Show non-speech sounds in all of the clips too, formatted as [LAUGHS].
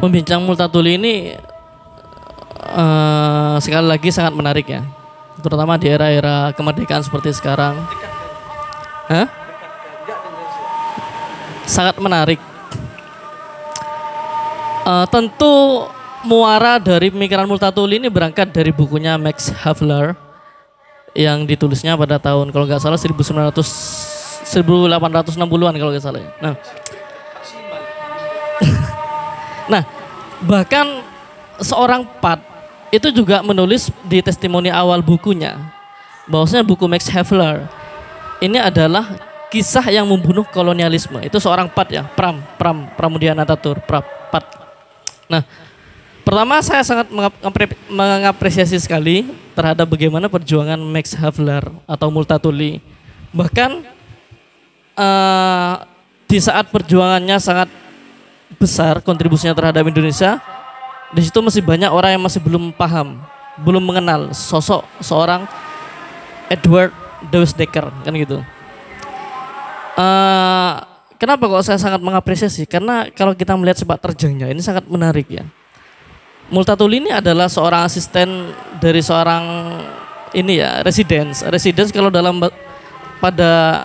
membincang multatuli ini uh, sekali lagi sangat menarik ya terutama di era-era kemerdekaan seperti sekarang huh? sangat menarik uh, tentu muara dari pemikiran multatuli ini berangkat dari bukunya Max Havelaar yang ditulisnya pada tahun kalau nggak salah 1900 1860-an kalau nggak salah ya. Nah, Nah, bahkan seorang Pat itu juga menulis di testimoni awal bukunya bahwasanya buku Max Heffler ini adalah kisah yang membunuh kolonialisme. Itu seorang Pat ya, Pram, Pram, Pramudia Natatur, Pram, Pat. Nah, pertama saya sangat mengapresiasi sekali terhadap bagaimana perjuangan Max Heffler atau Multatuli. Bahkan uh, di saat perjuangannya sangat besar kontribusinya terhadap Indonesia, di situ masih banyak orang yang masih belum paham, belum mengenal sosok seorang Edward Dewis Decker, kan gitu. Uh, kenapa kok saya sangat mengapresiasi? Karena kalau kita melihat sebab terjangnya ini sangat menarik ya. Multatuli ini adalah seorang asisten dari seorang ini ya residence. Residence kalau dalam pada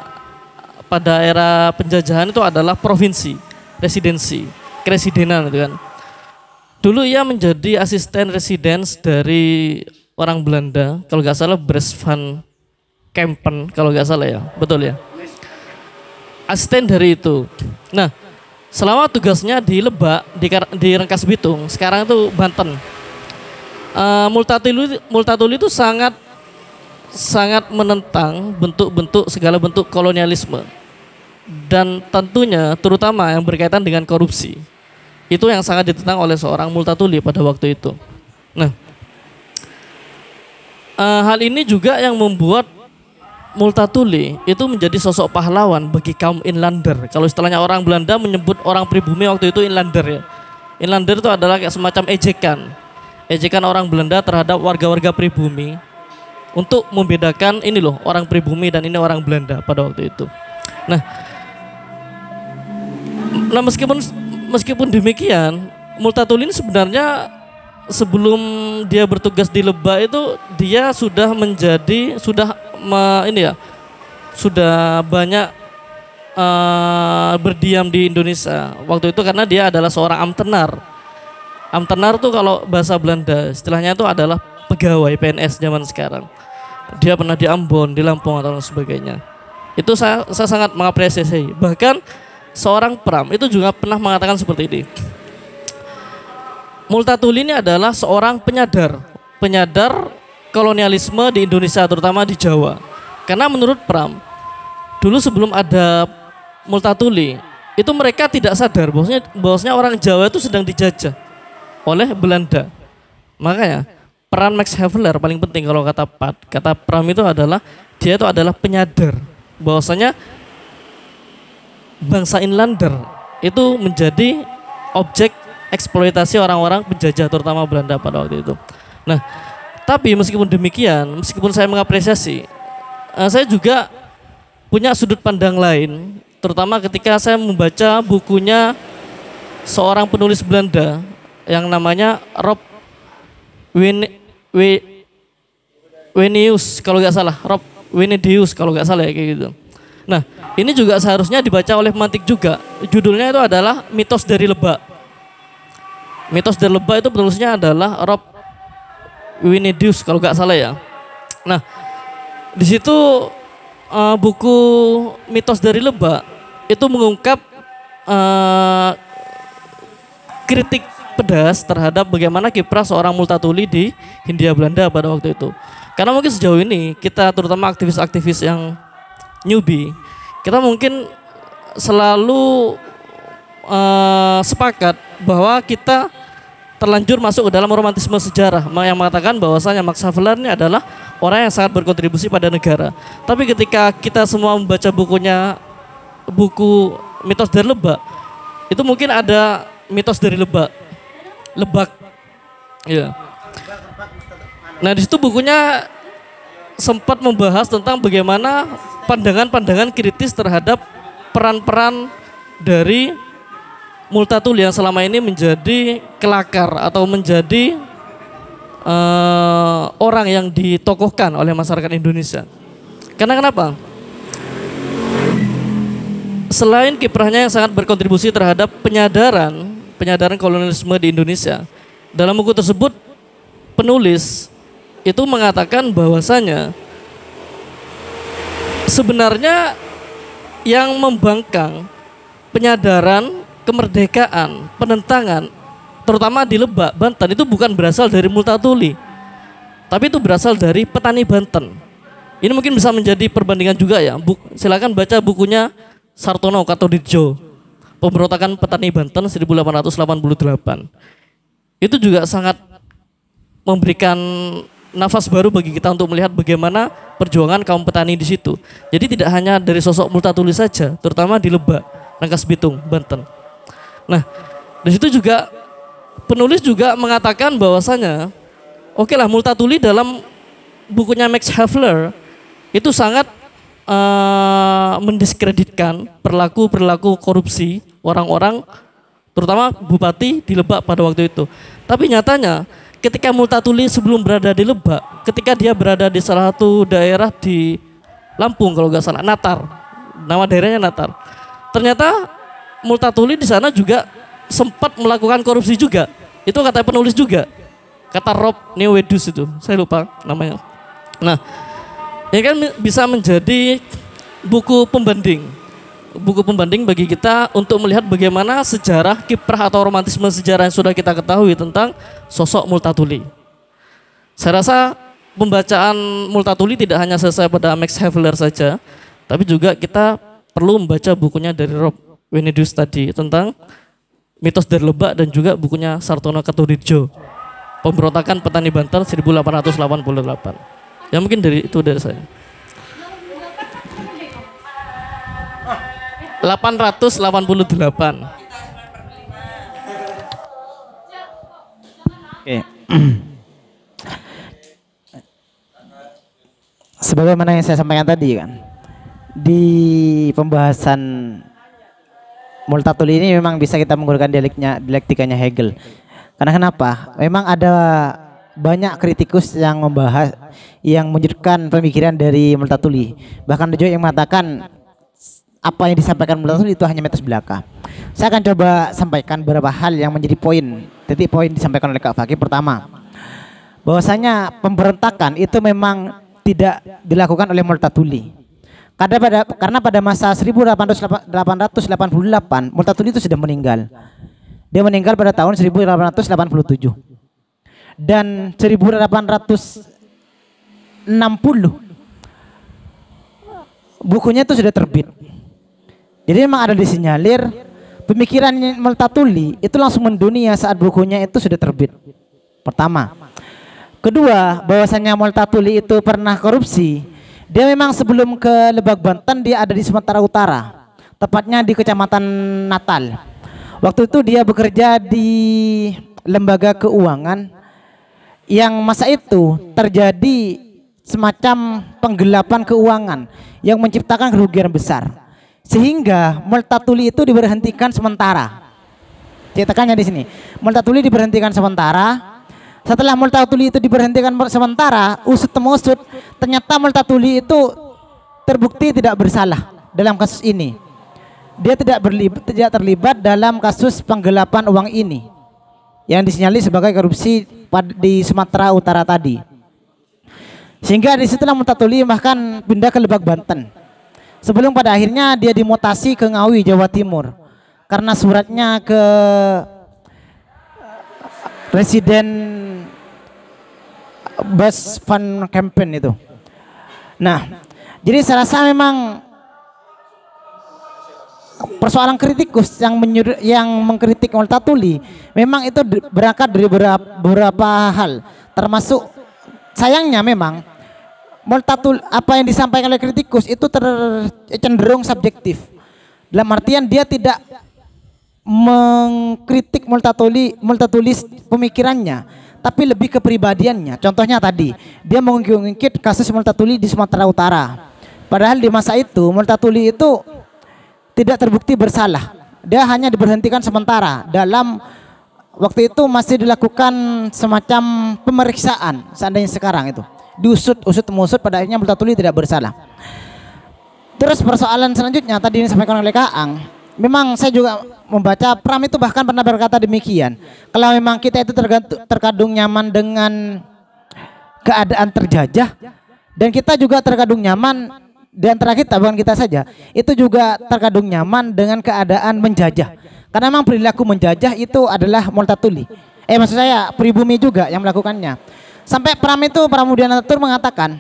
pada era penjajahan itu adalah provinsi residensi, kresidenan itu kan. Dulu ia menjadi asisten residence dari orang Belanda, kalau nggak salah Bres van Kempen, kalau nggak salah ya, betul ya. Asisten dari itu. Nah, selama tugasnya di Lebak, di, di Rengkas Bitung, sekarang itu Banten. Uh, Multatuli, Multatuli itu sangat sangat menentang bentuk-bentuk segala bentuk kolonialisme dan tentunya terutama yang berkaitan dengan korupsi. Itu yang sangat ditentang oleh seorang Multatuli pada waktu itu. Nah, uh, hal ini juga yang membuat Multatuli itu menjadi sosok pahlawan bagi kaum inlander. Kalau istilahnya orang Belanda menyebut orang pribumi waktu itu inlander ya. Inlander itu adalah kayak semacam ejekan. Ejekan orang Belanda terhadap warga-warga pribumi untuk membedakan ini loh orang pribumi dan ini orang Belanda pada waktu itu. Nah, Nah meskipun meskipun demikian, Multatulin sebenarnya sebelum dia bertugas di Lebak itu dia sudah menjadi sudah me, ini ya sudah banyak uh, berdiam di Indonesia waktu itu karena dia adalah seorang amtenar. Amtenar tuh kalau bahasa Belanda istilahnya itu adalah pegawai PNS zaman sekarang. Dia pernah di Ambon, di Lampung atau sebagainya. Itu saya, saya sangat mengapresiasi. Bahkan seorang Pram itu juga pernah mengatakan seperti ini. Multatuli ini adalah seorang penyadar, penyadar kolonialisme di Indonesia terutama di Jawa. Karena menurut Pram, dulu sebelum ada Multatuli, itu mereka tidak sadar bahwasanya bahwasanya orang Jawa itu sedang dijajah oleh Belanda. Makanya peran Max Havelaar paling penting kalau kata Pat, kata Pram itu adalah dia itu adalah penyadar bahwasanya bangsa inlander itu menjadi objek eksploitasi orang-orang penjajah terutama Belanda pada waktu itu. Nah, tapi meskipun demikian, meskipun saya mengapresiasi, eh, saya juga punya sudut pandang lain, terutama ketika saya membaca bukunya seorang penulis Belanda yang namanya Rob Win We Wenius kalau nggak salah, Rob Wenedius kalau nggak salah ya kayak gitu. Nah, ini juga seharusnya dibaca oleh pemantik juga. Judulnya itu adalah Mitos dari Lebak. Mitos dari Lebak itu penulisnya adalah Rob Winedius kalau nggak salah ya. Nah, di situ uh, buku Mitos dari Lebak itu mengungkap uh, kritik pedas terhadap bagaimana kiprah seorang multatuli di Hindia Belanda pada waktu itu. Karena mungkin sejauh ini kita terutama aktivis-aktivis yang newbie kita mungkin selalu uh, sepakat bahwa kita terlanjur masuk ke dalam romantisme sejarah yang mengatakan bahwasanya Max Havelaar ini adalah orang yang sangat berkontribusi pada negara. Tapi ketika kita semua membaca bukunya buku mitos dari lebak, itu mungkin ada mitos dari lebak, lebak, ya. Nah di situ bukunya sempat membahas tentang bagaimana pandangan-pandangan kritis terhadap peran-peran dari multatul yang selama ini menjadi kelakar atau menjadi uh, orang yang ditokohkan oleh masyarakat Indonesia. Karena kenapa? Selain kiprahnya yang sangat berkontribusi terhadap penyadaran penyadaran kolonialisme di Indonesia, dalam buku tersebut penulis itu mengatakan bahwasanya sebenarnya yang membangkang penyadaran kemerdekaan, penentangan terutama di Lebak, Banten itu bukan berasal dari Multatuli. Tapi itu berasal dari petani Banten. Ini mungkin bisa menjadi perbandingan juga ya. Buk, silakan baca bukunya Sartono Katodijo Pemberontakan Petani Banten 1888. Itu juga sangat memberikan nafas baru bagi kita untuk melihat bagaimana perjuangan kaum petani di situ. Jadi tidak hanya dari sosok Multatuli saja, terutama di Lebak, Rangkas Bitung, Banten. Nah, di situ juga penulis juga mengatakan bahwasanya oke lah Multatuli dalam bukunya Max Havler itu sangat uh, mendiskreditkan perilaku-perilaku korupsi orang-orang terutama bupati di Lebak pada waktu itu. Tapi nyatanya ketika Multatuli sebelum berada di Lebak, ketika dia berada di salah satu daerah di Lampung kalau nggak salah, Natar. Nama daerahnya Natar. Ternyata Multatuli di sana juga sempat melakukan korupsi juga. Itu kata penulis juga. Kata Rob Newedus itu, saya lupa namanya. Nah, ini kan bisa menjadi buku pembanding buku pembanding bagi kita untuk melihat bagaimana sejarah kiprah atau romantisme sejarah yang sudah kita ketahui tentang sosok Multatuli. Saya rasa pembacaan Multatuli tidak hanya selesai pada Max Havelaar saja, tapi juga kita perlu membaca bukunya dari Rob Winidus tadi tentang mitos dari lebak dan juga bukunya Sartono Katurijo, pemberontakan petani Banten 1888. Ya mungkin dari itu dari saya. 888. Oke. [CLEARS THROAT] Sebagaimana yang saya sampaikan tadi kan. Di pembahasan multatul ini memang bisa kita menggunakan dialeknya dialektikanya Hegel. Karena kenapa? Memang ada banyak kritikus yang membahas yang menyudutkan pemikiran dari Multatuli. Bahkan ada juga yang mengatakan apa yang disampaikan Rasul itu hanya mitos belaka. Saya akan coba sampaikan beberapa hal yang menjadi poin, titik poin disampaikan oleh Kak Fakih. Pertama, bahwasanya pemberontakan itu memang tidak dilakukan oleh Multatuli. Karena pada karena pada masa 1888 Multatuli itu sudah meninggal. Dia meninggal pada tahun 1887. Dan 1860 bukunya itu sudah terbit. Jadi memang ada disinyalir pemikiran Multatuli itu langsung mendunia saat bukunya itu sudah terbit. Pertama. Kedua, bahwasanya Multatuli itu pernah korupsi. Dia memang sebelum ke Lebak Banten dia ada di Sumatera Utara, tepatnya di Kecamatan Natal. Waktu itu dia bekerja di lembaga keuangan yang masa itu terjadi semacam penggelapan keuangan yang menciptakan kerugian besar. Sehingga multatuli itu diberhentikan sementara. Cetakannya di sini. Multatuli diberhentikan sementara. Setelah multatuli itu diberhentikan sementara, usut temusut ternyata multatuli itu terbukti tidak bersalah dalam kasus ini. Dia tidak berlibat, tidak terlibat dalam kasus penggelapan uang ini yang disinyalir sebagai korupsi di Sumatera Utara tadi. Sehingga di situlah Multatuli bahkan pindah ke Lebak Banten. Sebelum pada akhirnya dia dimutasi ke Ngawi, Jawa Timur. Karena suratnya ke Presiden Bas Van Kempen itu. Nah, jadi saya rasa memang persoalan kritikus yang menyur, yang mengkritik Multatuli memang itu berangkat dari beberapa hal termasuk sayangnya memang Moltatul apa yang disampaikan oleh kritikus itu ter, cenderung subjektif. Dalam artian dia tidak mengkritik multatuli multatulis pemikirannya, tapi lebih ke pribadiannya. Contohnya tadi, dia mengungkit-ungkit kasus multatuli di Sumatera Utara. Padahal di masa itu multatuli itu tidak terbukti bersalah. Dia hanya diberhentikan sementara dalam waktu itu masih dilakukan semacam pemeriksaan seandainya sekarang itu dusut usut musut pada akhirnya Multatuli tidak bersalah. Terus persoalan selanjutnya tadi ini disampaikan oleh Kaang, memang saya juga membaca Pram itu bahkan pernah berkata demikian. Kalau memang kita itu tergantung terkadung nyaman dengan keadaan terjajah dan kita juga terkadung nyaman dan terakhir tabungan kita saja itu juga terkadung nyaman dengan keadaan menjajah karena memang perilaku menjajah itu adalah multatuli eh maksud saya pribumi juga yang melakukannya Sampai Pram itu Pramudiana Natur mengatakan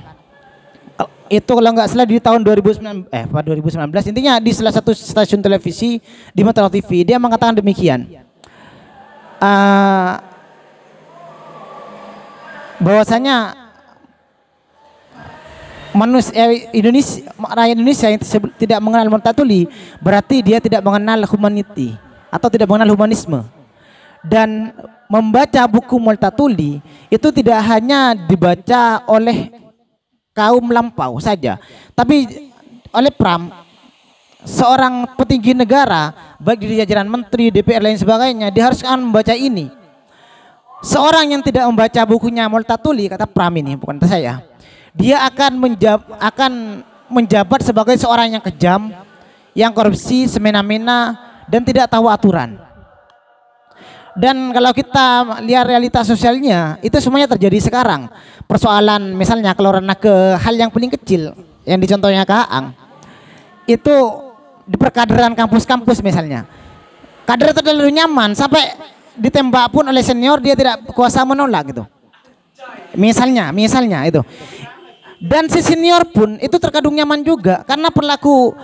itu kalau nggak salah di tahun 2019 eh 2019 intinya di salah satu stasiun televisi di Metro TV dia mengatakan demikian uh, bahwasanya manusia Indonesia rakyat Indonesia yang tidak mengenal Murtatuli berarti dia tidak mengenal humanity atau tidak mengenal humanisme dan membaca buku Multatuli itu tidak hanya dibaca oleh kaum lampau saja, tapi oleh Pram seorang petinggi negara baik di jajaran menteri, DPR lain sebagainya diharuskan membaca ini. Seorang yang tidak membaca bukunya Multatuli kata Pram ini bukan saya. Dia akan menjab, akan menjabat sebagai seorang yang kejam, yang korupsi semena-mena dan tidak tahu aturan. Dan kalau kita lihat realitas sosialnya, itu semuanya terjadi sekarang. Persoalan misalnya kalau renak ke hal yang paling kecil, yang dicontohnya Kak Ang itu di perkaderan kampus-kampus misalnya. Kader terlalu nyaman sampai ditembak pun oleh senior dia tidak kuasa menolak gitu. Misalnya, misalnya itu. Dan si senior pun itu terkadung nyaman juga karena perlaku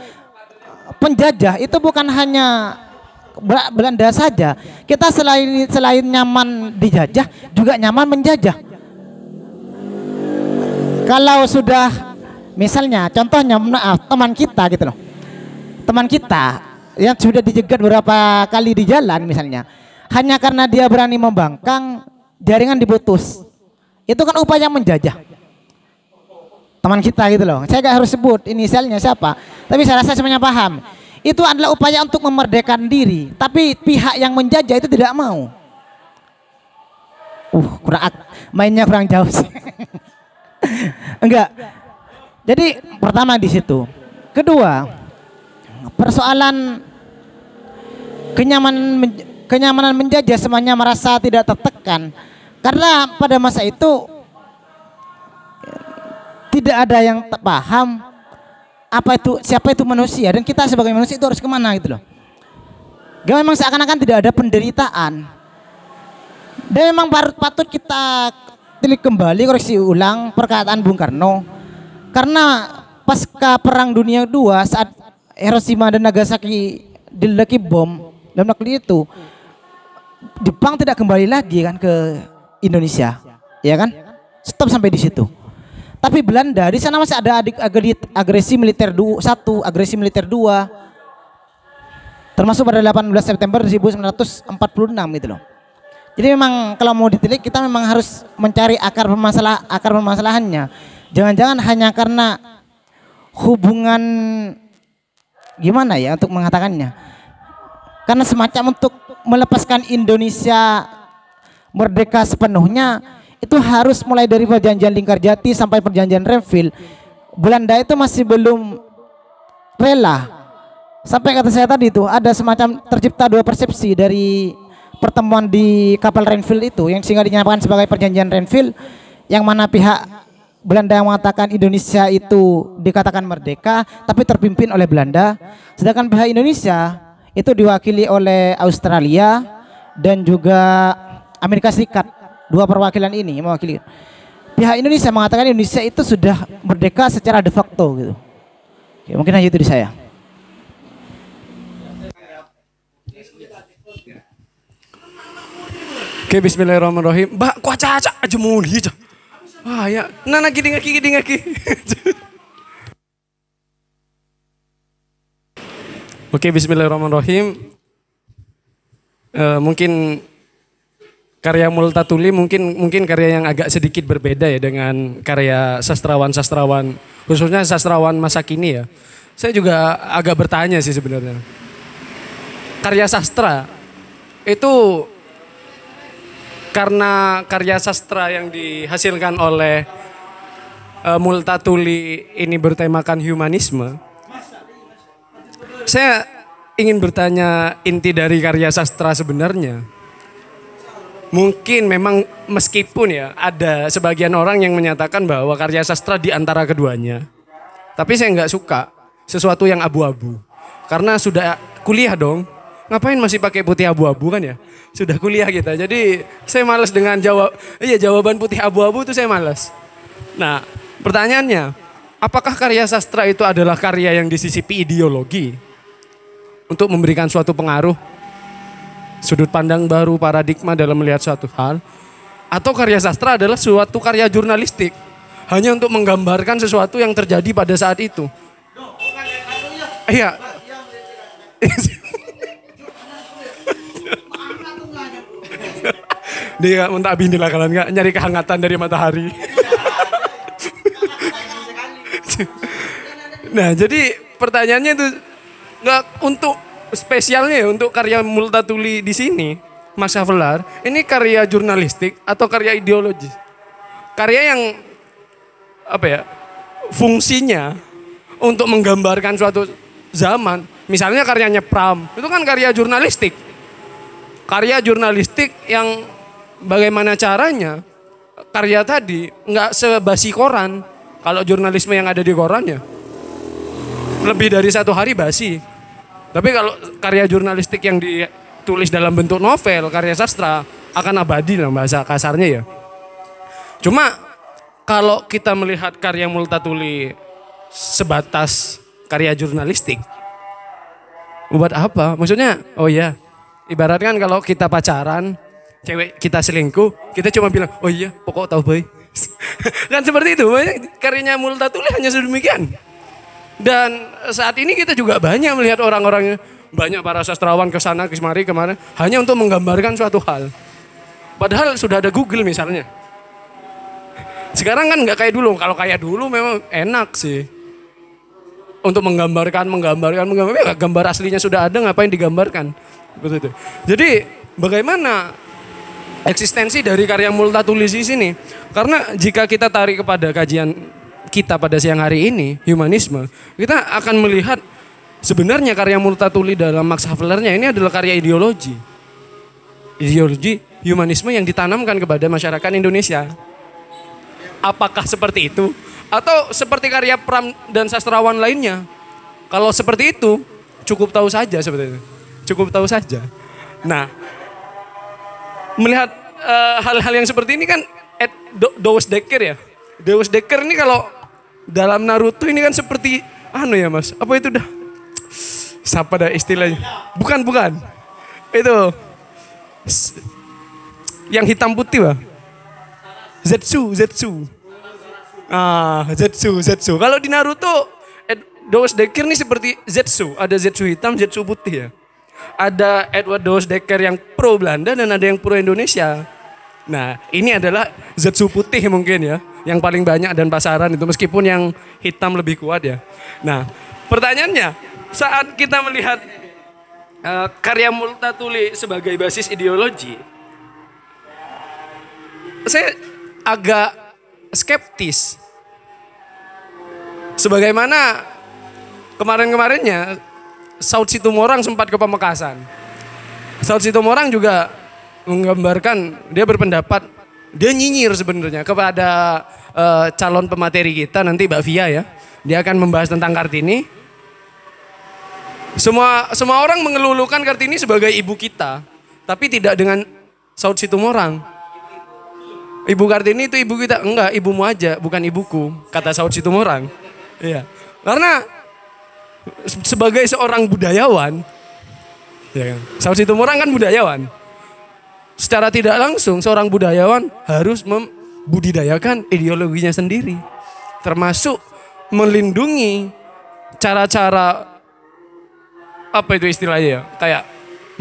penjajah itu bukan hanya Belanda saja, kita selain selain nyaman dijajah, juga nyaman menjajah. Kalau sudah misalnya contohnya maaf, teman kita gitu loh. Teman kita yang sudah dijegat beberapa kali di jalan misalnya, hanya karena dia berani membangkang, jaringan diputus. Itu kan upaya menjajah teman kita gitu loh. Saya gak harus sebut inisialnya siapa, tapi saya rasa semuanya paham itu adalah upaya untuk memerdekakan diri. Tapi pihak yang menjajah itu tidak mau. Uh, kurang mainnya kurang jauh sih. [LAUGHS] Enggak. Jadi pertama di situ. Kedua, persoalan kenyamanan kenyamanan menjajah semuanya merasa tidak tertekan karena pada masa itu tidak ada yang paham apa itu siapa itu manusia dan kita sebagai manusia itu harus kemana gitu loh. Gak memang seakan-akan tidak ada penderitaan. Dan memang patut kita tilik kembali koreksi ulang perkataan Bung Karno. Karena pasca perang dunia II saat Hiroshima dan Nagasaki diledaki bom dalam negeri itu Jepang tidak kembali lagi kan ke Indonesia, ya kan? Stop sampai di situ. Tapi Belanda di sana masih ada agresi militer du, satu, agresi militer dua. Termasuk pada 18 September 1946 gitu loh. Jadi memang kalau mau ditilik kita memang harus mencari akar permasalah akar permasalahannya. Jangan-jangan hanya karena hubungan gimana ya untuk mengatakannya. Karena semacam untuk melepaskan Indonesia merdeka sepenuhnya itu harus mulai dari perjanjian Lingkar Jati sampai perjanjian Refill. Belanda itu masih belum rela. Sampai kata saya tadi itu ada semacam tercipta dua persepsi dari pertemuan di kapal Renville itu yang sehingga dinyatakan sebagai perjanjian Renville yang mana pihak Belanda yang mengatakan Indonesia itu dikatakan merdeka tapi terpimpin oleh Belanda sedangkan pihak Indonesia itu diwakili oleh Australia dan juga Amerika Serikat dua perwakilan ini mewakili pihak Indonesia mengatakan Indonesia itu sudah merdeka secara de facto gitu. Oke, mungkin hanya itu di saya. Oke, bismillahirrahmanirrahim. Mbak, kuaca aja aja muli. Ah ya, nana gini ngaki gini ngaki. [LAUGHS] Oke, bismillahirrahmanirrahim. Uh, mungkin karya Multatuli mungkin mungkin karya yang agak sedikit berbeda ya dengan karya sastrawan-sastrawan khususnya sastrawan masa kini ya. Saya juga agak bertanya sih sebenarnya. Karya sastra itu karena karya sastra yang dihasilkan oleh uh, Multatuli ini bertemakan humanisme. Saya ingin bertanya inti dari karya sastra sebenarnya mungkin memang meskipun ya ada sebagian orang yang menyatakan bahwa karya sastra di antara keduanya. Tapi saya nggak suka sesuatu yang abu-abu. Karena sudah kuliah dong. Ngapain masih pakai putih abu-abu kan ya? Sudah kuliah kita. Jadi saya males dengan jawab iya jawaban putih abu-abu itu saya males. Nah, pertanyaannya, apakah karya sastra itu adalah karya yang disisipi ideologi untuk memberikan suatu pengaruh sudut pandang baru, paradigma dalam melihat suatu hal. Atau karya sastra adalah suatu karya jurnalistik. Hanya untuk menggambarkan sesuatu yang terjadi pada saat itu. Iya. [LAUGHS] Dia minta bini lah kalian nggak nyari kehangatan dari matahari. [LAUGHS] nah jadi pertanyaannya itu nggak untuk spesialnya ya untuk karya Multatuli di sini, Mas Avelar, ini karya jurnalistik atau karya ideologis? Karya yang apa ya? Fungsinya untuk menggambarkan suatu zaman. Misalnya karyanya Pram, itu kan karya jurnalistik. Karya jurnalistik yang bagaimana caranya karya tadi nggak sebasi koran. Kalau jurnalisme yang ada di korannya lebih dari satu hari basi. Tapi kalau karya jurnalistik yang ditulis dalam bentuk novel, karya sastra akan abadi lah bahasa kasarnya ya. Cuma kalau kita melihat karya Multatuli sebatas karya jurnalistik, buat apa? Maksudnya, oh iya, ibaratkan kalau kita pacaran, cewek kita selingkuh, kita cuma bilang, oh iya, pokok tau boy. [LAUGHS] kan seperti itu, karyanya Multatuli hanya sedemikian. Dan saat ini kita juga banyak melihat orang-orangnya, banyak para sastrawan ke sana, kemari, kemana, hanya untuk menggambarkan suatu hal. Padahal sudah ada Google misalnya. Sekarang kan nggak kayak dulu. Kalau kayak dulu memang enak sih. Untuk menggambarkan, menggambarkan, menggambarkan. Ya, gambar aslinya sudah ada, ngapain digambarkan? Betul Jadi bagaimana eksistensi dari karya multatulis di sini? Karena jika kita tarik kepada kajian kita pada siang hari ini, humanisme, kita akan melihat sebenarnya karya Multatuli dalam Max Havelernya ini adalah karya ideologi. Ideologi humanisme yang ditanamkan kepada masyarakat Indonesia. Apakah seperti itu? Atau seperti karya Pram dan sastrawan lainnya? Kalau seperti itu, cukup tahu saja seperti itu Cukup tahu saja. Nah, melihat eh, hal-hal uh, yang seperti ini kan eh, Dawes Deus ya. Dawes Decker ini kalau dalam Naruto ini kan seperti anu ya mas apa itu dah siapa dah istilahnya bukan bukan itu yang hitam putih bah Zetsu Zetsu ah Zetsu Zetsu kalau di Naruto Dos Dekir ini seperti Zetsu ada Zetsu hitam Zetsu putih ya ada Edward Dos Dekker yang pro Belanda dan ada yang pro Indonesia Nah, ini adalah zetsu putih mungkin ya, yang paling banyak dan pasaran itu meskipun yang hitam lebih kuat ya. Nah, pertanyaannya saat kita melihat uh, karya Multatuli sebagai basis ideologi, saya agak skeptis. Sebagaimana kemarin-kemarinnya Saud Situmorang sempat ke Pemekasan, Saud Situmorang juga menggambarkan dia berpendapat dia nyinyir sebenarnya kepada uh, calon pemateri kita nanti Mbak Via ya. Dia akan membahas tentang Kartini. Semua semua orang mengelulukan Kartini sebagai ibu kita, tapi tidak dengan Saud Situmorang. Ibu Kartini itu ibu kita, enggak, ibumu aja, bukan ibuku, kata Saud Situmorang. Iya. Karena sebagai seorang budayawan, ya kan? Saud Situmorang kan budayawan secara tidak langsung seorang budayawan harus membudidayakan ideologinya sendiri. Termasuk melindungi cara-cara apa itu istilahnya ya? Kayak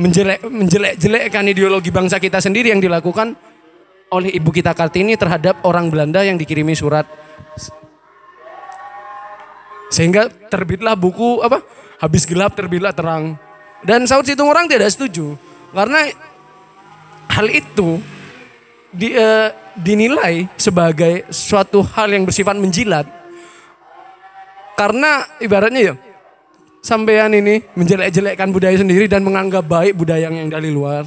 menjelek menjelek-jelekkan ideologi bangsa kita sendiri yang dilakukan oleh ibu kita Kartini terhadap orang Belanda yang dikirimi surat. Sehingga terbitlah buku apa? Habis gelap terbitlah terang. Dan Saud orang tidak setuju karena hal itu di, uh, dinilai sebagai suatu hal yang bersifat menjilat. Karena ibaratnya ya, sampean ini menjelek-jelekkan budaya sendiri dan menganggap baik budaya yang dari luar.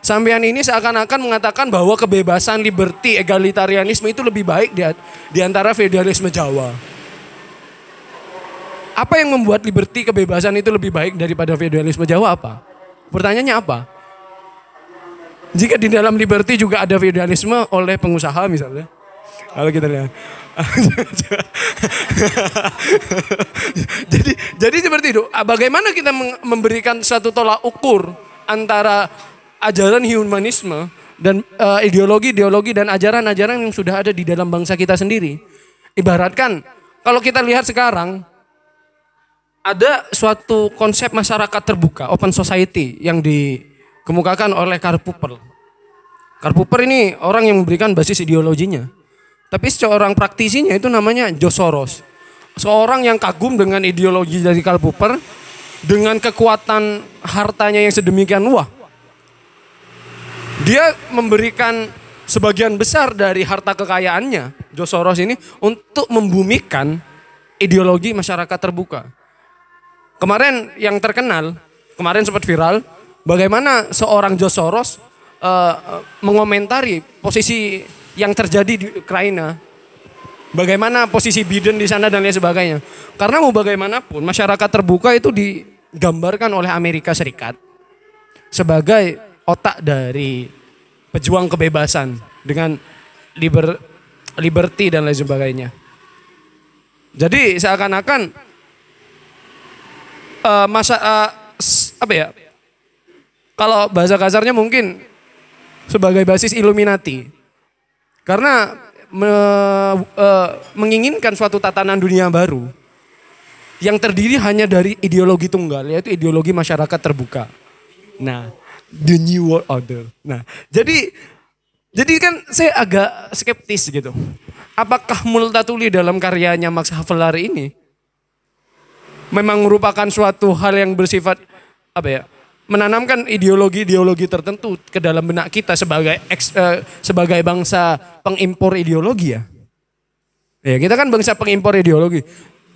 Sampean ini seakan-akan mengatakan bahwa kebebasan, liberty, egalitarianisme itu lebih baik di, di antara feudalisme Jawa. Apa yang membuat liberty, kebebasan itu lebih baik daripada feudalisme Jawa apa? Pertanyaannya apa? Jika di dalam liberty juga ada feudalisme oleh pengusaha misalnya. Kalau kita lihat. [LAUGHS] jadi jadi seperti itu. Ah, bagaimana kita memberikan satu tolak ukur antara ajaran humanisme dan uh, eh, ideologi ideologi dan ajaran-ajaran yang sudah ada di dalam bangsa kita sendiri. Ibaratkan kalau kita lihat sekarang ada suatu konsep masyarakat terbuka, open society yang di dikemukakan oleh Karl Popper. Karl Popper ini orang yang memberikan basis ideologinya. Tapi seorang praktisinya itu namanya Joe Soros. Seorang yang kagum dengan ideologi dari Karl Popper dengan kekuatan hartanya yang sedemikian luas, Dia memberikan sebagian besar dari harta kekayaannya Joe Soros ini untuk membumikan ideologi masyarakat terbuka. Kemarin yang terkenal, kemarin sempat viral, Bagaimana seorang Joe Soros uh, mengomentari posisi yang terjadi di Ukraina? Bagaimana posisi Biden di sana dan lain sebagainya? Karena mau bagaimanapun masyarakat terbuka itu digambarkan oleh Amerika Serikat sebagai otak dari pejuang kebebasan dengan liber, liberty dan lain sebagainya. Jadi seakan-akan uh, masa uh, apa ya kalau bahasa kasarnya mungkin sebagai basis Illuminati. Karena me, e, menginginkan suatu tatanan dunia baru yang terdiri hanya dari ideologi tunggal yaitu ideologi masyarakat terbuka. Nah, the new world order. Nah, jadi jadi kan saya agak skeptis gitu. Apakah Multatuli dalam karyanya Max Havelaar ini memang merupakan suatu hal yang bersifat apa ya? menanamkan ideologi-ideologi tertentu ke dalam benak kita sebagai eks, eh, sebagai bangsa pengimpor ideologi ya. Ya, kita kan bangsa pengimpor ideologi.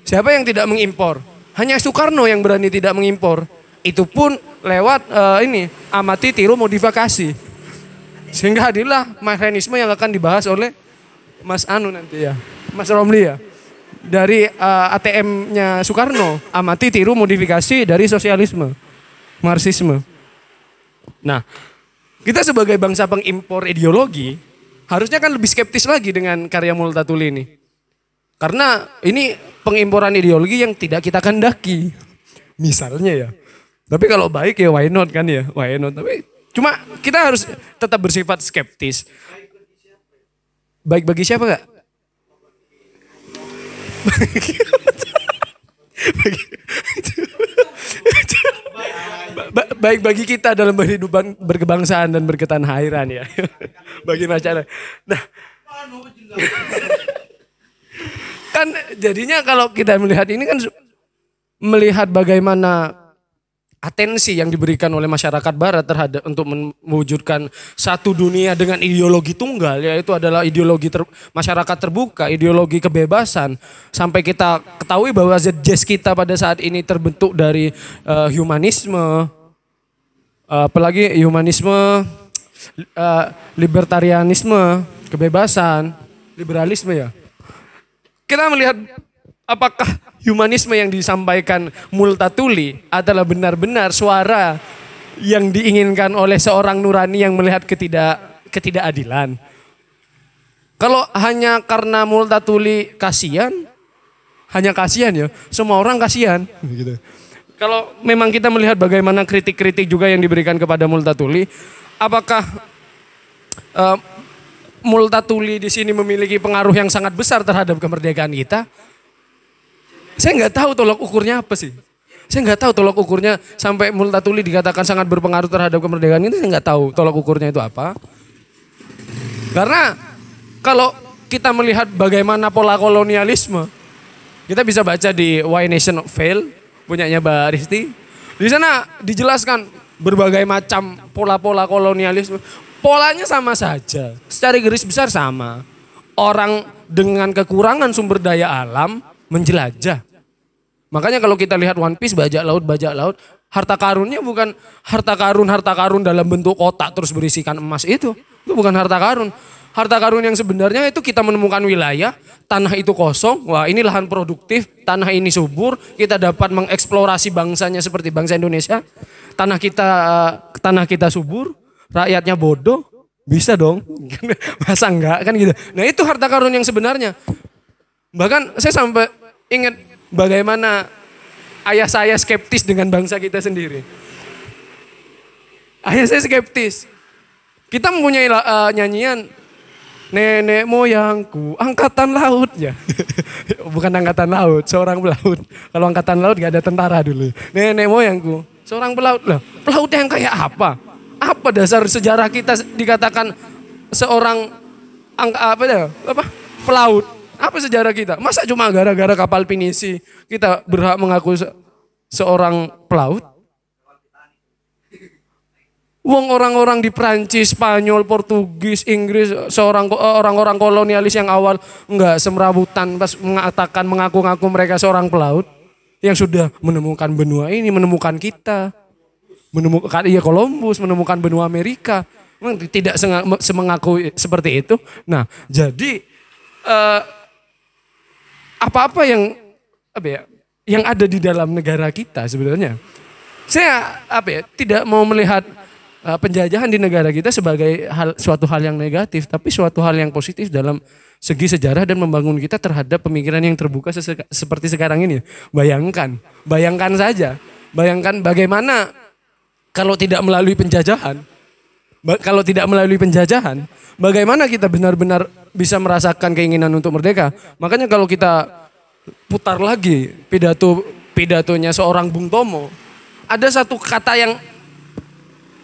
Siapa yang tidak mengimpor? Hanya Soekarno yang berani tidak mengimpor. Itu pun lewat uh, ini amati tiru modifikasi. Sehingga hadirlah mekanisme yang akan dibahas oleh Mas Anu nanti ya. Mas Romli ya dari uh, ATM-nya Soekarno, amati tiru modifikasi dari sosialisme. Marxisme. Nah, kita sebagai bangsa pengimpor ideologi harusnya kan lebih skeptis lagi dengan karya Multatuli ini. Karena ini pengimporan ideologi yang tidak kita kendaki. Misalnya ya. Tapi kalau baik ya why not kan ya, why not. Tapi cuma kita harus tetap bersifat skeptis. Baik bagi siapa kak? [LAUGHS] Bagi, [LAUGHS] [LAUGHS] ba baik bagi kita dalam kehidupan berkebangsaan dan berketanah ya. [LAUGHS] bagi masyarakat. Nah, kan jadinya kalau kita melihat ini kan melihat bagaimana atensi yang diberikan oleh masyarakat barat terhadap untuk mewujudkan satu dunia dengan ideologi tunggal yaitu adalah ideologi ter, masyarakat terbuka, ideologi kebebasan sampai kita ketahui bahwa jazz kita pada saat ini terbentuk dari uh, humanisme uh, apalagi humanisme uh, libertarianisme, kebebasan, liberalisme ya. Kita melihat apakah humanisme yang disampaikan Multatuli adalah benar-benar suara yang diinginkan oleh seorang nurani yang melihat ketidak ketidakadilan. Kalau hanya karena Multatuli kasihan, hanya kasihan ya, semua orang kasihan. Gitu. Kalau memang kita melihat bagaimana kritik-kritik juga yang diberikan kepada Multatuli, apakah uh, Multatuli di sini memiliki pengaruh yang sangat besar terhadap kemerdekaan kita? Saya nggak tahu tolok ukurnya apa sih. Saya nggak tahu tolok ukurnya sampai Multatuli dikatakan sangat berpengaruh terhadap kemerdekaan ini. Saya nggak tahu tolok ukurnya itu apa. Karena kalau kita melihat bagaimana pola kolonialisme, kita bisa baca di Why Nation Fail, punyanya Mbak Risti. Di sana dijelaskan berbagai macam pola-pola kolonialisme. Polanya sama saja, secara garis besar sama. Orang dengan kekurangan sumber daya alam menjelajah Makanya kalau kita lihat One Piece bajak laut bajak laut, harta karunnya bukan harta karun harta karun dalam bentuk kotak terus berisikan emas itu. Itu bukan harta karun. Harta karun yang sebenarnya itu kita menemukan wilayah, tanah itu kosong, wah ini lahan produktif, tanah ini subur, kita dapat mengeksplorasi bangsanya seperti bangsa Indonesia. Tanah kita tanah kita subur, rakyatnya bodoh, bisa dong. [LAUGHS] Masa enggak kan gitu. Nah, itu harta karun yang sebenarnya. Bahkan saya sampai ingat bagaimana ayah saya skeptis dengan bangsa kita sendiri. Ayah saya skeptis. Kita mempunyai uh, nyanyian nenek moyangku angkatan laut ya. [LAUGHS] Bukan angkatan laut, seorang pelaut. Kalau angkatan laut gak ada tentara dulu. Nenek moyangku seorang pelaut lah. Pelaut yang kayak apa? Apa dasar sejarah kita dikatakan seorang angka apa ya? Apa? Pelaut apa sejarah kita? Masa cuma gara-gara kapal pinisi kita berhak mengaku se seorang pelaut? Wong orang-orang di Prancis, Spanyol, Portugis, Inggris, seorang eh, orang-orang kolonialis yang awal enggak semerabutan pas mengatakan mengaku-ngaku mereka seorang pelaut yang sudah menemukan benua ini, menemukan kita, menemukan kan iya Columbus, menemukan benua Amerika, tidak semengaku seperti itu. Nah, jadi uh, apa-apa yang apa ya, yang ada di dalam negara kita sebenarnya. Saya apa ya, tidak mau melihat eh, penjajahan di negara kita sebagai hal, suatu hal yang negatif, tapi suatu hal yang positif dalam segi sejarah dan membangun kita terhadap pemikiran yang terbuka seperti sekarang ini. Bayangkan, bayangkan saja, bayangkan bagaimana kalau tidak melalui penjajahan, kalau tidak melalui penjajahan, bagaimana kita benar-benar bisa merasakan keinginan untuk merdeka? Makanya kalau kita putar lagi pidato pidatonya seorang Bung Tomo, ada satu kata yang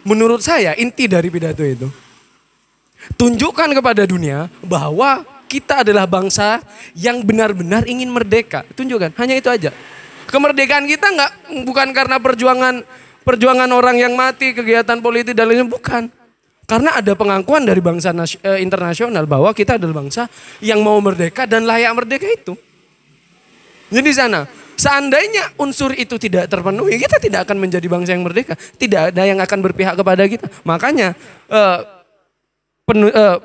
menurut saya inti dari pidato itu. Tunjukkan kepada dunia bahwa kita adalah bangsa yang benar-benar ingin merdeka. Tunjukkan, hanya itu aja. Kemerdekaan kita nggak bukan karena perjuangan perjuangan orang yang mati, kegiatan politik dan lainnya bukan karena ada pengakuan dari bangsa nasi, eh, internasional bahwa kita adalah bangsa yang mau merdeka dan layak merdeka itu. Jadi sana, seandainya unsur itu tidak terpenuhi, kita tidak akan menjadi bangsa yang merdeka. Tidak ada yang akan berpihak kepada kita. Makanya eh, penu, eh,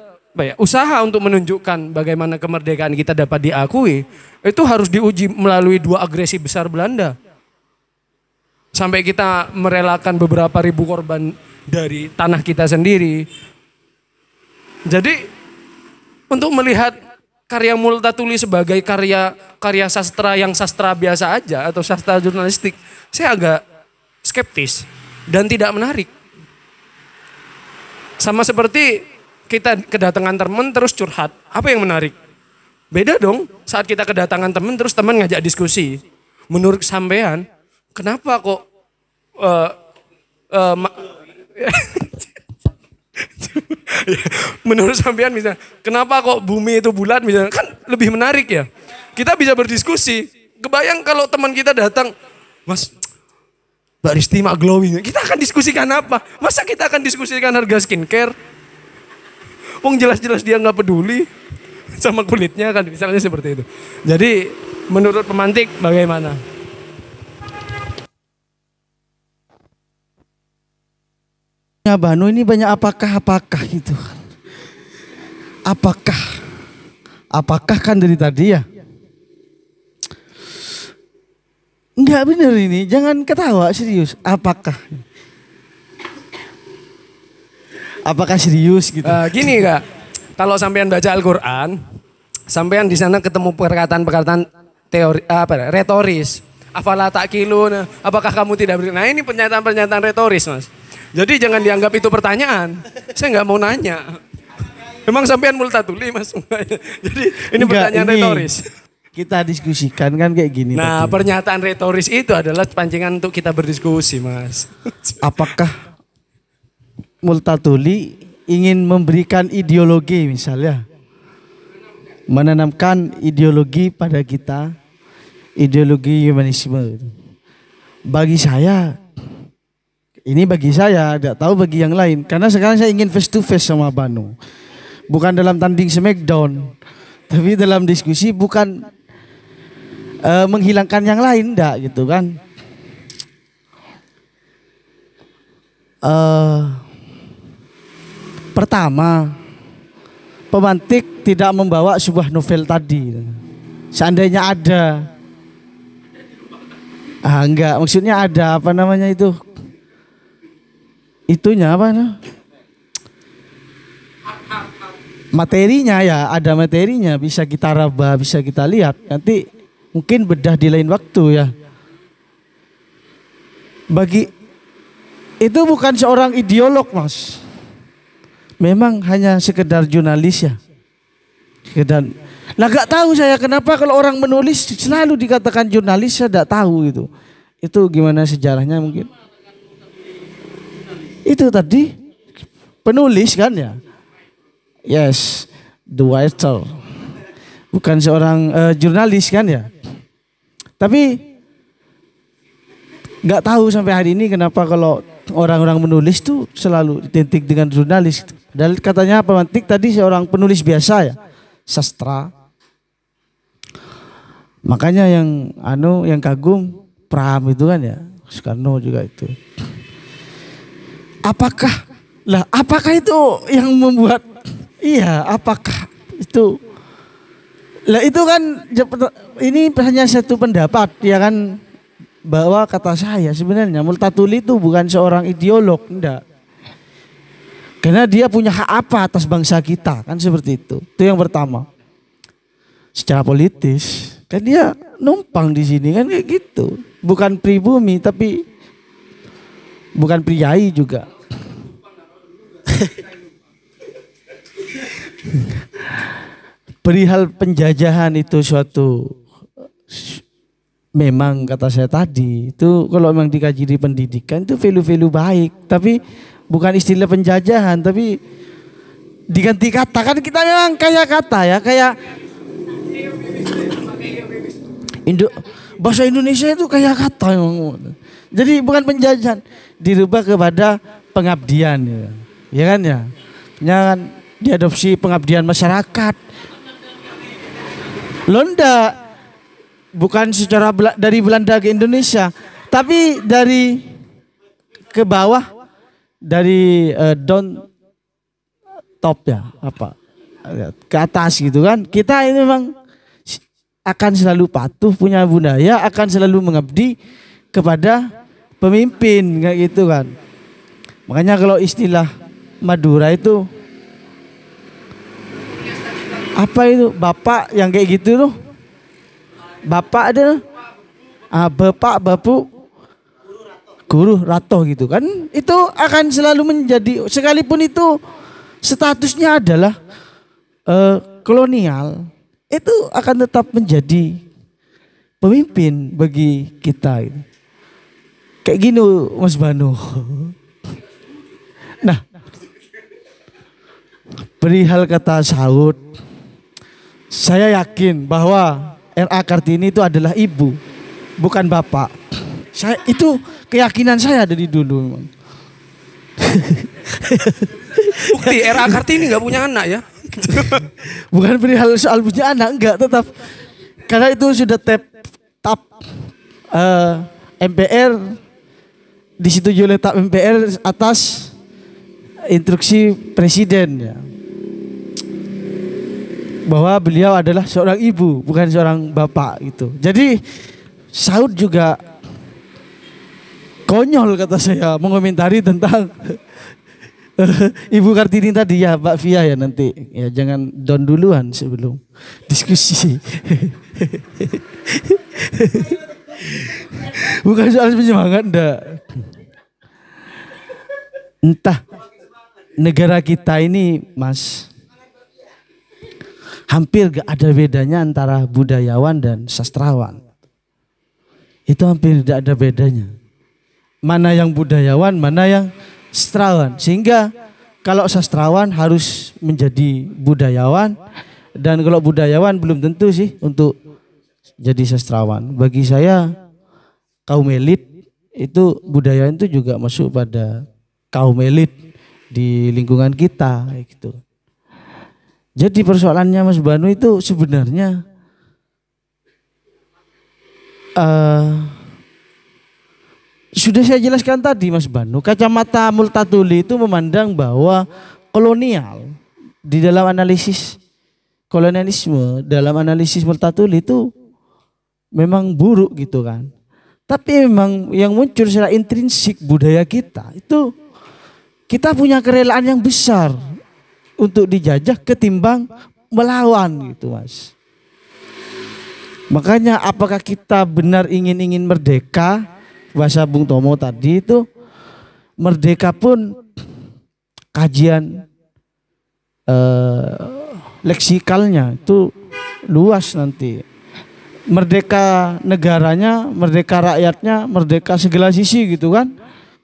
ya, usaha untuk menunjukkan bagaimana kemerdekaan kita dapat diakui itu harus diuji melalui dua agresi besar Belanda. Sampai kita merelakan beberapa ribu korban dari tanah kita sendiri. Jadi untuk melihat karya Multatuli sebagai karya karya sastra yang sastra biasa aja atau sastra jurnalistik, saya agak skeptis dan tidak menarik. Sama seperti kita kedatangan teman terus curhat, apa yang menarik? Beda dong saat kita kedatangan teman terus teman ngajak diskusi. Menurut sampean, kenapa kok uh, uh, [LAUGHS] Menurut sampean misalnya, kenapa kok bumi itu bulat misalnya? Kan lebih menarik ya. Kita bisa berdiskusi. Kebayang kalau teman kita datang, Mas, Mbak glowing. Kita akan diskusikan apa? Masa kita akan diskusikan harga skincare? Wong jelas-jelas dia nggak peduli sama kulitnya kan misalnya seperti itu. Jadi menurut pemantik bagaimana? Ya Banu ini banyak apakah-apakah itu Apakah? Apakah kan dari tadi ya? Enggak benar ini, jangan ketawa serius. Apakah? Apakah serius gitu? Uh, gini kak, kalau sampean baca Al-Quran, sampean di sana ketemu perkataan-perkataan teori eh, apa retoris. Afala nah apakah kamu tidak beri? Nah ini pernyataan-pernyataan retoris mas jadi jangan dianggap itu pertanyaan. Saya nggak mau nanya. Memang sampean multatuli mas? [LAUGHS] Jadi ini Enggak, pertanyaan ini retoris. Kita diskusikan kan kayak gini. Nah tadi. pernyataan retoris itu adalah pancingan untuk kita berdiskusi mas. [LAUGHS] Apakah multatuli ingin memberikan ideologi misalnya? Menanamkan ideologi pada kita, ideologi humanisme. Bagi saya ini bagi saya, tidak tahu bagi yang lain. Karena sekarang saya ingin face to face sama Banu. Bukan dalam tanding Smackdown, [LAUGHS] tapi dalam diskusi bukan uh, menghilangkan yang lain, tidak gitu kan? Uh, pertama, pemantik tidak membawa sebuah novel tadi. Seandainya ada, Ah, enggak, maksudnya ada apa namanya itu itunya apa ya? Materinya ya ada materinya bisa kita raba, bisa kita lihat. Nanti mungkin bedah di lain waktu ya. Bagi itu bukan seorang ideolog mas. Memang hanya sekedar jurnalis ya. Sekedar lah gak tahu saya kenapa kalau orang menulis selalu dikatakan jurnalis saya gak tahu gitu. Itu gimana sejarahnya mungkin. Itu tadi penulis kan ya. Yes, the writer. Bukan seorang uh, jurnalis kan ya. Tapi nggak tahu sampai hari ini kenapa kalau orang-orang menulis tuh selalu identik dengan jurnalis. Dan katanya apa Mantik tadi seorang penulis biasa ya, sastra. Makanya yang anu yang kagum Pram itu kan ya, Soekarno juga itu. Apakah lah apakah itu yang membuat iya apakah itu lah itu kan ini hanya satu pendapat ya kan bahwa kata saya sebenarnya Multatuli itu bukan seorang ideolog enggak karena dia punya hak apa atas bangsa kita kan seperti itu itu yang pertama secara politis kan dia numpang di sini kan kayak gitu bukan pribumi tapi bukan priai juga perihal penjajahan itu suatu memang kata saya tadi itu kalau memang dikaji di pendidikan itu value-value baik tapi bukan istilah penjajahan tapi diganti kata kan kita memang kayak kata ya kayak Indo bahasa Indonesia itu kayak kata memang jadi bukan penjajahan dirubah kepada pengabdian ya, ya kan ya, ya kan? diadopsi pengabdian masyarakat Lo bukan secara bela dari Belanda ke Indonesia, tapi dari ke bawah dari uh, down top ya apa ya, ke atas gitu kan. Kita ini memang akan selalu patuh punya budaya, akan selalu mengabdi kepada pemimpin kayak gitu kan. Makanya kalau istilah Madura itu apa itu? Bapak yang kayak gitu tuh. Bapak ada. Ah, bapak, bapu. Guru rato gitu kan. Itu akan selalu menjadi sekalipun itu statusnya adalah uh, kolonial itu akan tetap menjadi pemimpin bagi kita. Gitu. Kayak gini Mas Banu. Nah, perihal kata sahut saya yakin bahwa RA Kartini itu adalah ibu, bukan bapak. Saya itu keyakinan saya dari dulu. [LAUGHS] Bukti RA Kartini nggak punya anak ya? [LAUGHS] bukan perihal soal punya anak enggak tetap karena itu sudah tap tap uh, eh, MPR situ juga letak MPR atas instruksi presiden ya bahwa beliau adalah seorang ibu, bukan seorang bapak gitu. Jadi Saud juga konyol kata saya mengomentari tentang [LAUGHS] Ibu Kartini tadi ya Mbak Fia ya nanti ya jangan don duluan sebelum diskusi. [LAUGHS] Bukan soal penyemangat enggak. Entah negara kita ini Mas hampir gak ada bedanya antara budayawan dan sastrawan. Itu hampir tidak ada bedanya. Mana yang budayawan, mana yang sastrawan. Sehingga kalau sastrawan harus menjadi budayawan dan kalau budayawan belum tentu sih untuk jadi sastrawan. Bagi saya kaum elit itu budayawan itu juga masuk pada kaum elit di lingkungan kita gitu. Jadi persoalannya Mas Banu itu sebenarnya uh, sudah saya jelaskan tadi Mas Banu, kacamata Multatuli itu memandang bahwa kolonial di dalam analisis kolonialisme, dalam analisis Multatuli itu memang buruk gitu kan. Tapi memang yang muncul secara intrinsik budaya kita itu kita punya kerelaan yang besar untuk dijajah ketimbang melawan gitu mas. Makanya apakah kita benar ingin-ingin merdeka bahasa Bung Tomo tadi itu merdeka pun kajian eh, leksikalnya itu luas nanti. Merdeka negaranya, merdeka rakyatnya, merdeka segala sisi gitu kan.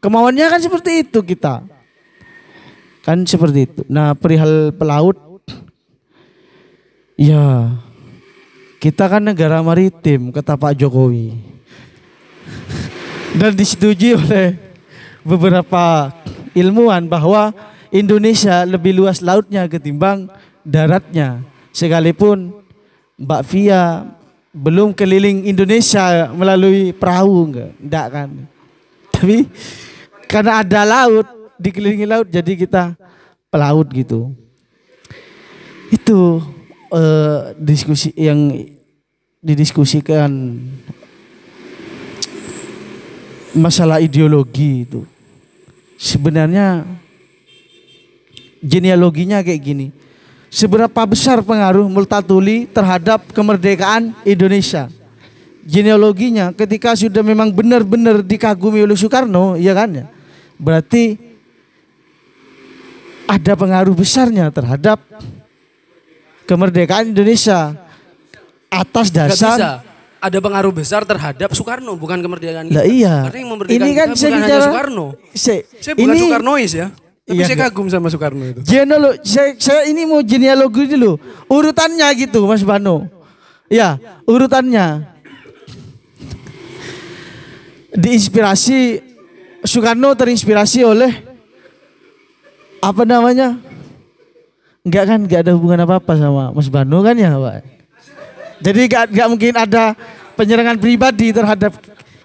Kemauannya kan seperti itu kita. Kan seperti itu. Nah, perihal pelaut ya kita kan negara maritim kata Pak Jokowi. [LAUGHS] Dan disetujui oleh beberapa ilmuwan bahwa Indonesia lebih luas lautnya ketimbang daratnya. Sekalipun Mbak Fia belum keliling Indonesia melalui perahu enggak, enggak kan. Tapi karena ada laut dikelilingi laut jadi kita pelaut gitu. Itu eh, diskusi yang didiskusikan masalah ideologi itu. Sebenarnya genealoginya kayak gini. Seberapa besar pengaruh Multatuli terhadap kemerdekaan Indonesia? Genealoginya ketika sudah memang benar-benar dikagumi oleh Soekarno, ya kan ya? Berarti ada pengaruh besarnya terhadap kemerdekaan Indonesia atas dasar ada pengaruh besar terhadap Soekarno bukan kemerdekaan kita. Lah iya. Karena yang memerdekakan ini kan kita saya bukan bicara, hanya Soekarno. Saya, saya bukan ini, Soekarnois ya. Tapi iya, saya kagum sama Soekarno itu. Genealog, saya, saya ini mau genealogi dulu. Urutannya gitu Mas Bano. Ya, urutannya. Diinspirasi Soekarno terinspirasi oleh apa namanya? Enggak kan, enggak ada hubungan apa-apa sama Mas Banu kan ya Pak. Jadi enggak, enggak mungkin ada penyerangan pribadi terhadap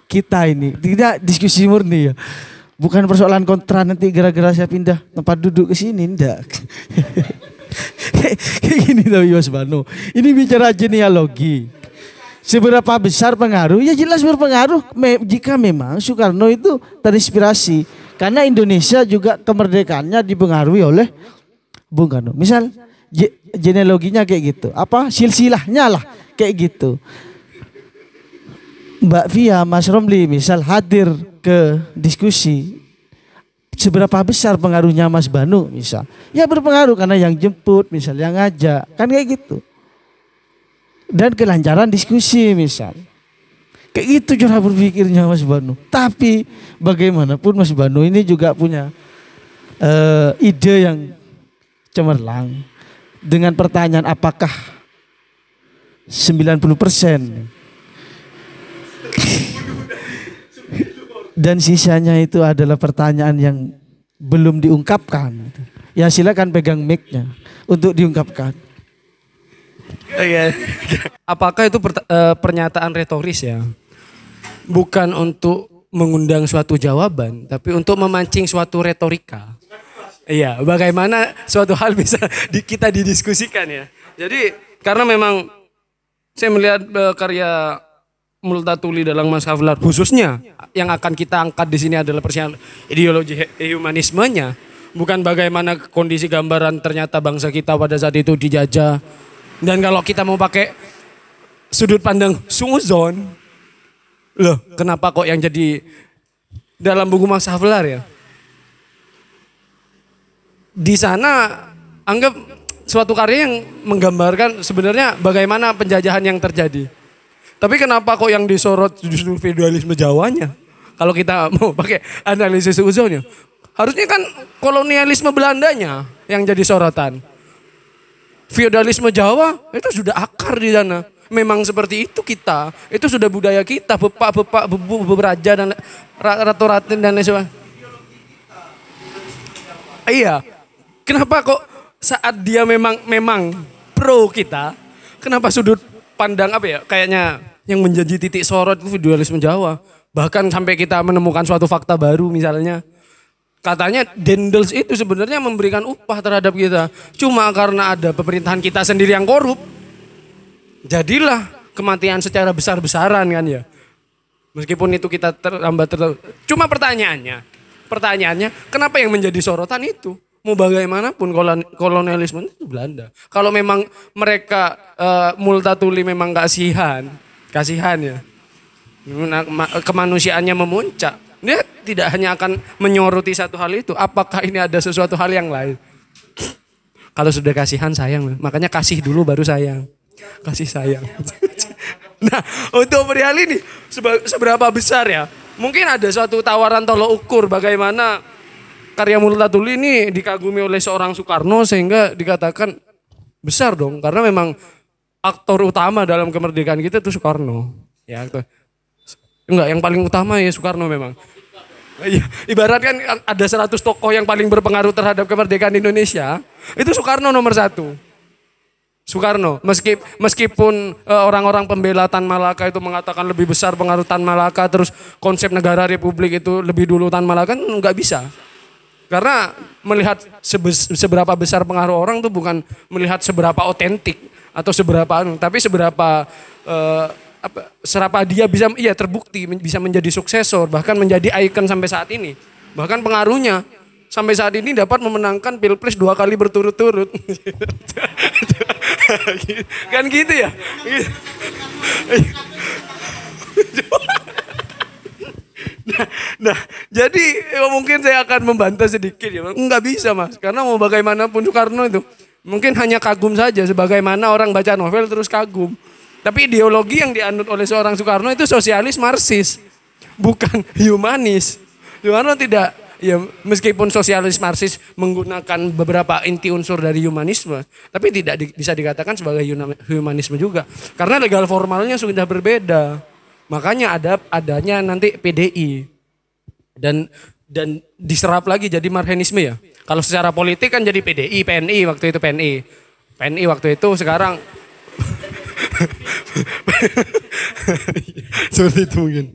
kita ini. Tidak diskusi murni ya. Bukan persoalan kontra nanti gara-gara saya pindah tempat duduk ke sini, enggak. [LAUGHS] Kayak gini tapi Mas Banu. Ini bicara genealogi. Seberapa besar pengaruh? Ya jelas berpengaruh jika memang Soekarno itu terinspirasi karena Indonesia juga kemerdekaannya dipengaruhi oleh Bung Karno. Misal genealoginya kayak gitu. Apa silsilahnya lah kayak gitu. Mbak Via, Mas Romli misal hadir ke diskusi seberapa besar pengaruhnya Mas Banu misal. Ya berpengaruh karena yang jemput misal yang ngajak kan kayak gitu. Dan kelancaran diskusi misal. Kayak gitu cara berpikirnya Mas Banu. Tapi bagaimanapun Mas Banu ini juga punya uh, ide yang cemerlang. Dengan pertanyaan apakah 90 persen dan sisanya itu adalah pertanyaan yang belum diungkapkan. Ya silakan pegang mic-nya untuk diungkapkan. Iya. Apakah itu per, eh, pernyataan retoris ya? bukan untuk mengundang suatu jawaban, tapi untuk memancing suatu retorika. Iya, bagaimana suatu hal bisa [LAUGHS] di, kita didiskusikan ya. Jadi karena memang saya melihat uh, karya Multatuli dalam Mas Havlar khususnya yang akan kita angkat di sini adalah persiapan ideologi humanismenya bukan bagaimana kondisi gambaran ternyata bangsa kita pada saat itu dijajah dan kalau kita mau pakai sudut pandang sungguh zone. Loh, kenapa kok yang jadi dalam buku Mas Havelar ya? Di sana anggap suatu karya yang menggambarkan sebenarnya bagaimana penjajahan yang terjadi. Tapi kenapa kok yang disorot justru feudalisme Jawanya? Kalau kita [LAUGHS] mau pakai analisis uzonnya. Harusnya kan kolonialisme Belandanya yang jadi sorotan. Feudalisme Jawa itu sudah akar di sana. Memang seperti itu kita. Itu sudah budaya kita. Bepak-bepak, bebu, beraja dan ratu-ratin dan lain sebagainya. Iya. Kenapa kok saat dia memang memang pro kita, kenapa sudut pandang apa ya? Kayaknya yang menjadi titik sorot itu idealisme Jawa. Bahkan sampai kita menemukan suatu fakta baru misalnya katanya dendels itu sebenarnya memberikan upah terhadap kita. Cuma karena ada pemerintahan kita sendiri yang korup, jadilah kematian secara besar-besaran kan ya. Meskipun itu kita terlambat terlalu. Cuma pertanyaannya, pertanyaannya kenapa yang menjadi sorotan itu? Mau bagaimanapun kolonialisme itu Belanda. Kalau memang mereka uh, multatuli memang kasihan, kasihan ya. Nah, kemanusiaannya memuncak. Dia tidak hanya akan menyoroti satu hal itu. Apakah ini ada sesuatu hal yang lain? Kalau sudah kasihan sayang. Makanya kasih dulu baru sayang. Kasih sayang. [LAUGHS] Nah, untuk perihal ini seberapa besar ya? Mungkin ada suatu tawaran tolok ukur bagaimana karya Multatuli ini dikagumi oleh seorang Soekarno sehingga dikatakan besar dong karena memang aktor utama dalam kemerdekaan kita itu Soekarno. Ya, aktor. Enggak, yang paling utama ya Soekarno memang. Iya, Ibarat kan ada 100 tokoh yang paling berpengaruh terhadap kemerdekaan Indonesia, itu Soekarno nomor satu. Soekarno. meskipun eh, orang-orang pembela Tan Malaka itu mengatakan lebih besar pengaruh Tan Malaka, terus konsep negara republik itu lebih dulu Tan Malaka, nggak bisa. Karena melihat seberapa besar pengaruh orang itu bukan melihat seberapa otentik atau seberapa anu, tapi seberapa eh, apa, serapa dia bisa iya terbukti bisa menjadi suksesor bahkan menjadi ikon sampai saat ini. Bahkan pengaruhnya sampai saat ini dapat memenangkan pilpres dua kali berturut-turut. [LAUGHS] [LAUGHS] kan gitu ya nah, nah, jadi oh, mungkin saya akan membantah sedikit ya. Enggak bisa mas, karena mau bagaimanapun Soekarno itu mungkin hanya kagum saja sebagaimana orang baca novel terus kagum. Tapi ideologi yang dianut oleh seorang Soekarno itu sosialis Marxis, bukan humanis. Soekarno tidak ya meskipun sosialis marxis menggunakan beberapa inti unsur dari humanisme, tapi tidak di, bisa dikatakan sebagai humanisme juga. Karena legal formalnya sudah berbeda. Makanya ada adanya nanti PDI. Dan dan diserap lagi jadi marhenisme ya. Kalau secara politik kan jadi PDI, PNI waktu itu PNI. PNI waktu itu sekarang [LAUGHS] seperti itu mungkin.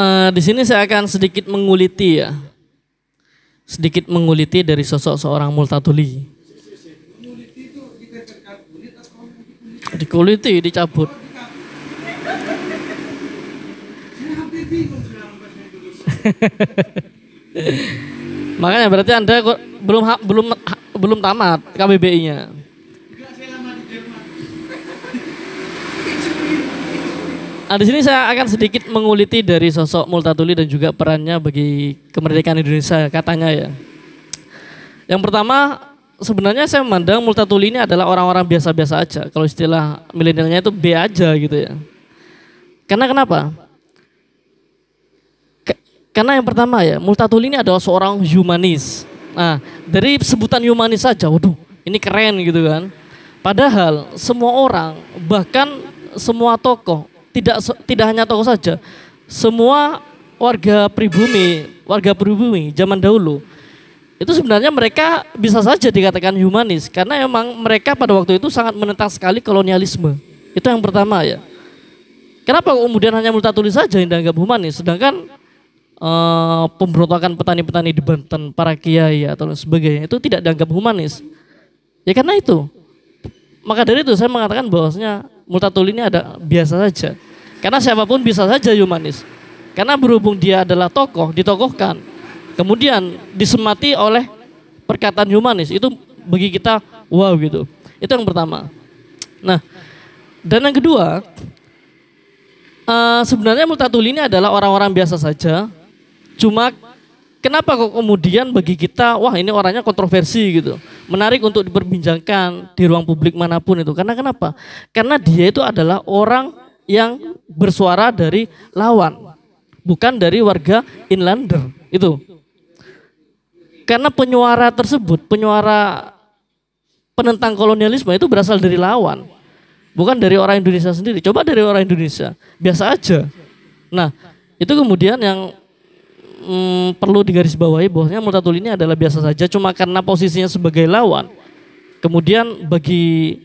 Uh, di sini saya akan sedikit menguliti ya, sedikit menguliti dari sosok seorang multatuli. Dikuliti, dicabut. [LAUGHS] Makanya berarti Anda belum belum belum tamat KBBI-nya. Nah, di sini saya akan sedikit menguliti dari sosok Multatuli dan juga perannya bagi kemerdekaan Indonesia katanya ya. Yang pertama, sebenarnya saya memandang Multatuli ini adalah orang-orang biasa-biasa aja. Kalau istilah milenialnya itu B aja gitu ya. Karena kenapa? karena yang pertama ya, Multatuli ini adalah seorang humanis. Nah, dari sebutan humanis saja, waduh, ini keren gitu kan. Padahal semua orang, bahkan semua tokoh tidak tidak hanya tokoh saja, semua warga pribumi, warga pribumi zaman dahulu itu sebenarnya mereka bisa saja dikatakan humanis karena emang mereka pada waktu itu sangat menentang sekali kolonialisme. Itu yang pertama ya. Kenapa kemudian hanya Multatuli saja yang dianggap humanis sedangkan uh, pemberontakan petani-petani di Banten, para kiai atau sebagainya itu tidak dianggap humanis. Ya karena itu. Maka dari itu saya mengatakan bahwasanya multatul ini ada biasa saja. Karena siapapun bisa saja humanis. Karena berhubung dia adalah tokoh, ditokohkan. Kemudian disemati oleh perkataan humanis. Itu bagi kita wow gitu. Itu yang pertama. Nah, dan yang kedua, uh, sebenarnya multatul ini adalah orang-orang biasa saja. Cuma Kenapa kok kemudian bagi kita, wah ini orangnya kontroversi gitu. Menarik untuk diperbincangkan di ruang publik manapun itu. Karena kenapa? Karena dia itu adalah orang yang bersuara dari lawan. Bukan dari warga inlander. Itu. Karena penyuara tersebut, penyuara penentang kolonialisme itu berasal dari lawan. Bukan dari orang Indonesia sendiri. Coba dari orang Indonesia. Biasa aja. Nah, itu kemudian yang mm, perlu digarisbawahi bahwasanya Murtatul ini adalah biasa saja cuma karena posisinya sebagai lawan. Kemudian bagi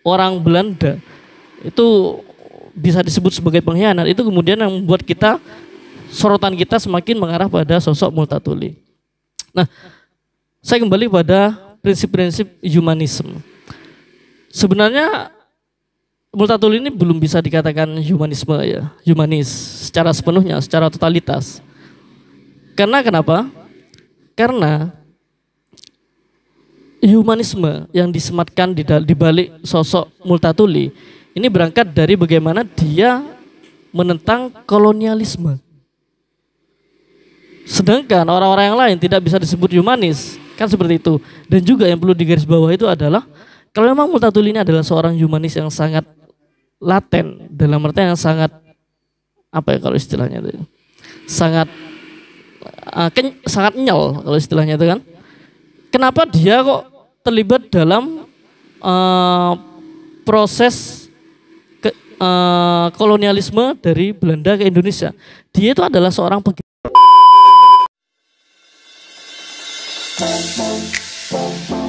orang Belanda itu bisa disebut sebagai pengkhianat itu kemudian yang membuat kita sorotan kita semakin mengarah pada sosok Multatuli. Nah, saya kembali pada prinsip-prinsip humanisme. Sebenarnya Multatuli ini belum bisa dikatakan humanisme ya, humanis secara sepenuhnya, secara totalitas. Karena kenapa? Karena humanisme yang disematkan di, di balik sosok Multatuli ini berangkat dari bagaimana dia menentang kolonialisme. Sedangkan orang-orang yang lain tidak bisa disebut humanis, kan seperti itu. Dan juga yang perlu digarisbawahi itu adalah kalau memang Multatuli ini adalah seorang humanis yang sangat laten dalam artian yang sangat apa ya kalau istilahnya itu ya? sangat uh, ken, sangat nyel kalau istilahnya itu kan. Kenapa dia kok terlibat dalam uh, proses ke, uh, kolonialisme dari Belanda ke Indonesia? Dia itu adalah seorang peng Boom, boom, boom,